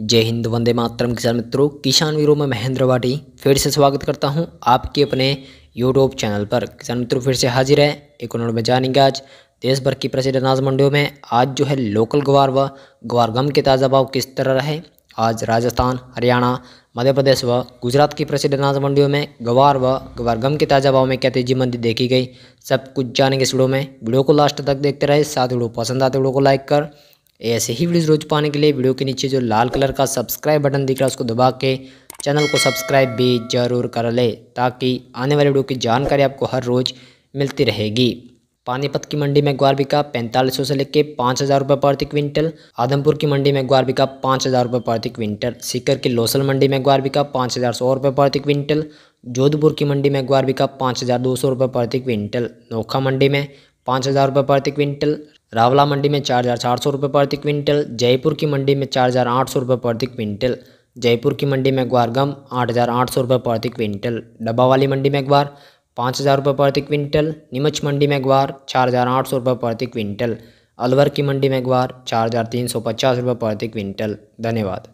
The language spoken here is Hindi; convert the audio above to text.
जय हिंद वंदे मातरम किसान मित्रों किसान वीरों में महेंद्र वाटी फिर से स्वागत करता हूं आपके अपने यूट्यूब चैनल पर किसान मित्रों फिर से हाजिर है एक उन्होंने में जानेंगे आज देश भर की प्रसिद्ध अनाज मंडियों में आज जो है लोकल गवार व ग्वार गम के ताज़ा भाव किस तरह रहे आज राजस्थान हरियाणा मध्य प्रदेश व गुजरात की प्रसिद्ध अनाज मंडियों में गवार व गवार गम के ताज़ा भाव में क्या तेजी मंदी देखी गई सब कुछ जानेंगे इस वीडियो में वीडियो को लास्ट तक देखते रहे साथ वीडियो पसंद आते तो वीडियो को लाइक कर ऐसे ही वीडियोज़ रोज पाने के लिए वीडियो के नीचे जो लाल कलर का सब्सक्राइब बटन दिख रहा है उसको दबा के चैनल को सब्सक्राइब भी ज़रूर कर ले ताकि आने वाले वीडियो की जानकारी आपको हर रोज़ मिलती रहेगी पानीपत की मंडी में ग्वार बिका पैंतालीस सौ से लेकर पाँच हज़ार रुपये प्रति क्विंटल आदमपुर की मंडी में ग्वार बिका पाँच हज़ार रुपये प्रति क्विंटल सीकर की लोसल मंडी में ग्वार बिका पाँच हज़ार सौ रुपये प्रति क्विंटल जोधपुर की मंडी में ग्वार बिका पाँच हज़ार दो सौ रुपये प्रति क्विंटल नोखा मंडी में पाँच हज़ार रुपये प्रति क्विंटल रावला मंडी में चार हज़ार चार सौ रुपये प्रति क्विंटल जयपुर की मंडी में चार हज़ार आठ सौ रुपये प्रति क्विंटल जयपुर की मंडी में ग्वार गम आठ हज़ार आठ सौ रुपये प्रति क्विंटल डब्बा वाली मंडी में ग्वार पाँच हज़ार रुपये प्रति क्विंटल नीमच मंडी में ग्वार चार हज़ार आठ सौ रुपये प्रति क्विंटल अलवर की मंडी में ग्वार चार हज़ार तीन सौ पचास रुपये प्रति क्विंटल धन्यवाद